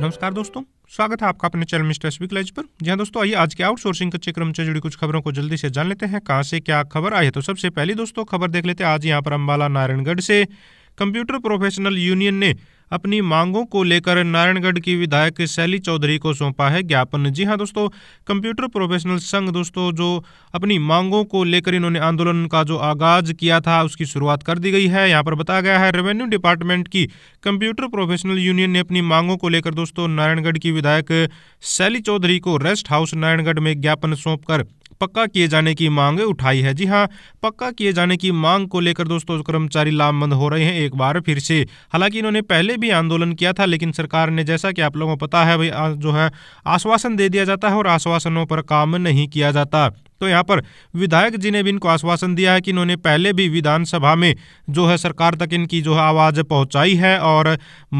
नमस्कार दोस्तों स्वागत है आपका अपने चैनल मिस्टर स्वीक लाइज पर जी हाँ दोस्तों आइए आज के आउटसोर्सिंग कच्चे क्रम से जुड़ी कुछ खबरों को जल्दी से जान लेते हैं कहाँ से क्या खबर आई है तो सबसे पहली दोस्तों खबर देख लेते हैं आज यहाँ पर अम्बाला नारायणगढ़ से कंप्यूटर प्रोफेशनल यूनियन ने अपनी मांगों को लेकर नारायणगढ़ की विधायक शैली चौधरी को सौंपा है ज्ञापन जी हाँ दोस्तों कंप्यूटर प्रोफेशनल संघ दोस्तों जो अपनी मांगों को लेकर इन्होंने आंदोलन का जो आगाज किया था उसकी शुरुआत कर दी गई है यहाँ पर बताया गया है रेवेन्यू डिपार्टमेंट की कंप्यूटर प्रोफेशनल यूनियन ने अपनी मांगों को लेकर दोस्तों नारायणगढ़ की विधायक शैली चौधरी को रेस्ट हाउस नारायणगढ़ में ज्ञापन सौंप पक्का किए जाने की मांग उठाई है जी हाँ पक्का किए जाने की मांग को लेकर दोस्तों कर्मचारी लामबंद हो रहे हैं एक बार फिर से हालांकि इन्होंने पहले भी आंदोलन किया था लेकिन सरकार ने जैसा कि आप लोगों को पता है भाई जो है आश्वासन दे दिया जाता है और आश्वासनों पर काम नहीं किया जाता तो यहाँ पर विधायक जी ने भी इनको आश्वासन दिया है कि इन्होंने पहले भी विधानसभा में जो है सरकार तक इनकी जो है आवाज़ पहुँचाई है और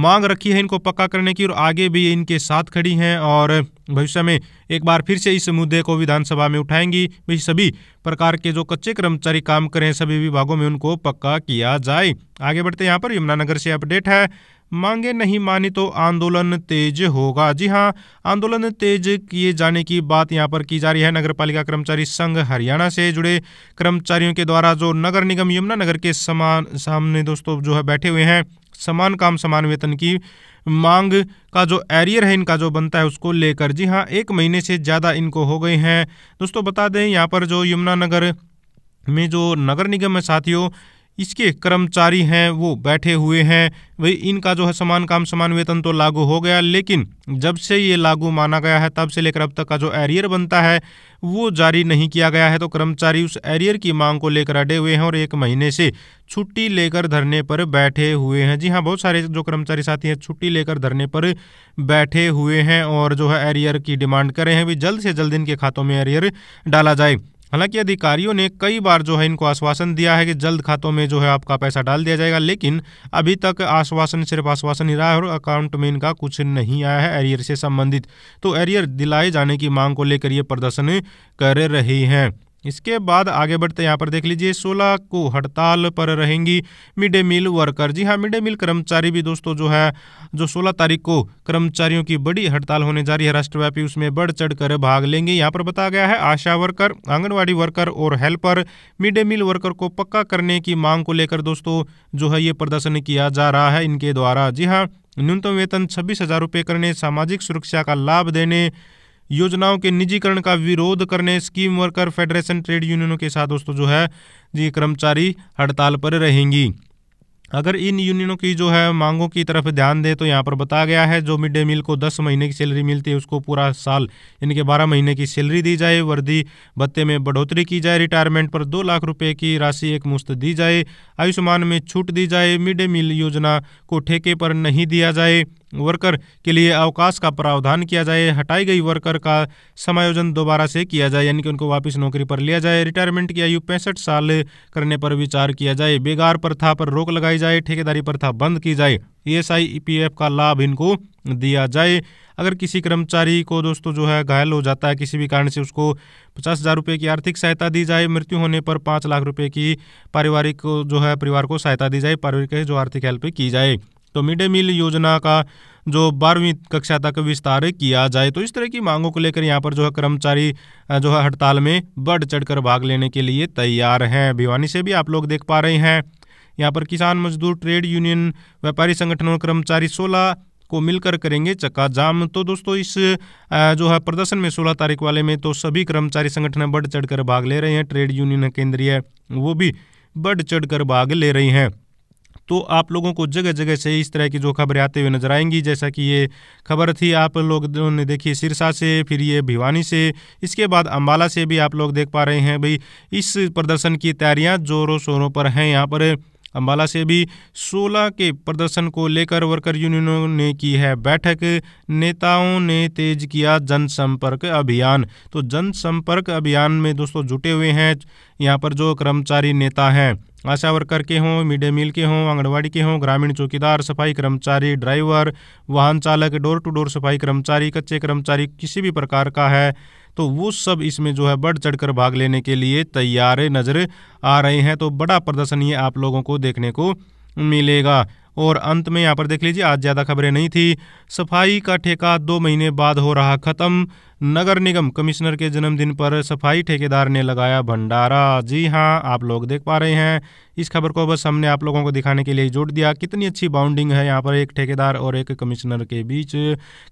मांग रखी है इनको पक्का करने की और आगे भी इनके साथ खड़ी हैं और भविष्य में एक बार फिर से इस मुद्दे को विधानसभा में उठाएंगी भाई सभी प्रकार के जो कच्चे कर्मचारी काम करें सभी विभागों में उनको पक्का किया जाए आगे बढ़ते यहाँ पर यमुनानगर से अपडेट है मांगे नहीं मानी तो आंदोलन तेज होगा जी हाँ आंदोलन तेज किए जाने की बात यहाँ पर की जा रही है नगर पालिका कर्मचारी संघ हरियाणा से जुड़े कर्मचारियों के द्वारा जो नगर निगम यमुना नगर के समान सामने दोस्तों जो है बैठे हुए हैं समान काम समान वेतन की मांग का जो एरियर है इनका जो बनता है उसको लेकर जी हाँ एक महीने से ज़्यादा इनको हो गए हैं दोस्तों बता दें यहाँ पर जो यमुना नगर में जो नगर निगम है साथियों इसके कर्मचारी हैं वो बैठे हुए हैं वही इनका जो है समान काम समान वेतन तो लागू हो गया लेकिन जब से ये लागू माना गया है तब से लेकर अब तक का जो एरियर बनता है वो जारी नहीं किया गया है तो कर्मचारी उस एरियर की मांग को लेकर अड़े हुए हैं और एक महीने से छुट्टी लेकर धरने पर बैठे हुए हैं जी हाँ बहुत सारे जो कर्मचारी साथी हैं छुट्टी लेकर धरने पर बैठे हुए हैं और जो है एरियर की डिमांड कर रहे हैं भी जल्द से जल्द इनके खातों में एरियर डाला जाए हालांकि अधिकारियों ने कई बार जो है इनको आश्वासन दिया है कि जल्द खातों में जो है आपका पैसा डाल दिया जाएगा लेकिन अभी तक आश्वासन सिर्फ आश्वासन ही रहा है और अकाउंट में इनका कुछ नहीं आया है एरियर से संबंधित तो एरियर दिलाए जाने की मांग को लेकर ये प्रदर्शन कर रहे हैं इसके बाद आगे बढ़ते यहाँ पर देख लीजिए 16 को हड़ताल पर रहेंगी मिड डे मील वर्कर जी हाँ मिड डे मील कर्मचारी भी दोस्तों जो है जो 16 तारीख को कर्मचारियों की बड़ी हड़ताल होने जा रही है राष्ट्रव्यापी उसमें बढ़ चढ़ कर भाग लेंगे यहाँ पर बताया गया है आशा वर्कर आंगनबाड़ी वर्कर और helper mid day meal worker को पक्का करने की मांग को लेकर दोस्तों जो है ये प्रदर्शन किया जा रहा है इनके द्वारा जी हाँ न्यूनतम वेतन छब्बीस हजार रुपये करने सामाजिक सुरक्षा का लाभ देने योजनाओं के निजीकरण का विरोध करने स्कीम वर्कर फेडरेशन ट्रेड यूनियनों के साथ दोस्तों जो है ये कर्मचारी हड़ताल पर रहेंगी अगर इन यूनियनों की जो है मांगों की तरफ ध्यान दें तो यहाँ पर बताया गया है जो मिड डे मील को 10 महीने की सैलरी मिलती है उसको पूरा साल इनके 12 महीने की सैलरी दी जाए वर्दी भत्ते में बढ़ोतरी की जाए रिटायरमेंट पर दो लाख रुपए की राशि एक मुश्त दी जाए आयुष्मान में छूट दी जाए मिड डे मील योजना को ठेके पर नहीं दिया जाए वर्कर के लिए अवकाश का प्रावधान किया जाए हटाई गई वर्कर का समायोजन दोबारा से किया जाए यानी कि उनको वापस नौकरी पर लिया जाए रिटायरमेंट की आयु पैंसठ साल करने पर विचार किया जाए बेगार प्रथा पर रोक लगाई जाए ठेकेदारी प्रथा बंद की जाए ई ईएसआईईपीएफ का लाभ इनको दिया जाए अगर किसी कर्मचारी को दोस्तों जो है घायल हो जाता है किसी भी कारण से उसको पचास हज़ार रुपये की आर्थिक सहायता दी जाए मृत्यु होने पर पाँच लाख रुपये की पारिवारिक जो है परिवार को सहायता दी जाए पारिवारिक जो आर्थिक हेल्प की जाए तो मिड डे मील योजना का जो बारहवीं कक्षा तक विस्तार किया जाए तो इस तरह की मांगों को लेकर यहाँ पर जो है कर्मचारी जो है हड़ताल में बढ़ चढ़कर भाग लेने के लिए तैयार हैं भिवानी से भी आप लोग देख पा रहे हैं यहाँ पर किसान मजदूर ट्रेड यूनियन व्यापारी संगठनों और कर्मचारी सोलह को मिलकर करेंगे चक्का जाम तो दोस्तों इस जो है प्रदर्शन में सोलह तारीख वाले में तो सभी कर्मचारी संगठन बढ़ चढ़कर भाग ले रहे हैं ट्रेड यूनियन केंद्रीय वो भी बढ़ चढ़कर भाग ले रही हैं तो आप लोगों को जगह जगह से इस तरह की जो खबरें आते हुए नजर आएंगी जैसा कि ये खबर थी आप लोग ने देखी सिरसा से फिर ये भिवानी से इसके बाद अम्बाला से भी आप लोग देख पा रहे हैं भाई इस प्रदर्शन की तैयारियाँ जोरों शोरों पर हैं यहाँ पर अम्बाला से भी 16 के प्रदर्शन को लेकर वर्कर यूनियनों ने की है बैठक नेताओं ने तेज किया जनसंपर्क अभियान तो जनसंपर्क अभियान में दोस्तों जुटे हुए हैं यहाँ पर जो कर्मचारी नेता हैं आशा वर्कर के हों मिड डे मील के हों आंगनबाड़ी के हों ग्रामीण चौकीदार सफाई कर्मचारी ड्राइवर वाहन चालक डोर टू डोर सफाई कर्मचारी कच्चे कर्मचारी किसी भी प्रकार का है तो वो सब इसमें जो है बढ़ चढ़कर भाग लेने के लिए तैयार नज़र आ रहे हैं तो बड़ा प्रदर्शन ये आप लोगों को देखने को मिलेगा और अंत में यहाँ पर देख लीजिए आज ज़्यादा खबरें नहीं थी सफाई का ठेका दो महीने बाद हो रहा ख़त्म नगर निगम कमिश्नर के जन्मदिन पर सफाई ठेकेदार ने लगाया भंडारा जी हाँ आप लोग देख पा रहे हैं इस खबर को बस हमने आप लोगों को दिखाने के लिए जोड़ दिया कितनी अच्छी बाउंडिंग है यहाँ पर एक ठेकेदार और एक कमिश्नर के बीच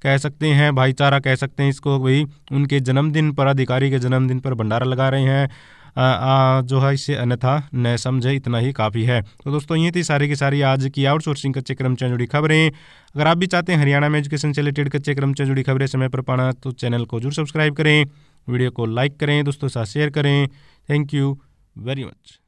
कह सकते हैं भाईचारा कह सकते हैं इसको भाई उनके जन्मदिन पर अधिकारी के जन्मदिन पर भंडारा लगा रहे हैं जो है इसे अन्यथा न समझे इतना ही काफ़ी है तो दोस्तों ये थी सारी की सारी आज की आउटसोर्सिंग कच्चे क्रम से जुड़ी खबरें अगर आप भी चाहते हैं हरियाणा में एजुकेशन से रिलेटेड कच्चे क्रम से जुड़ी खबरें समय पर पाना तो चैनल को जरूर सब्सक्राइब करें वीडियो को लाइक करें दोस्तों के साथ शेयर करें थैंक यू वेरी मच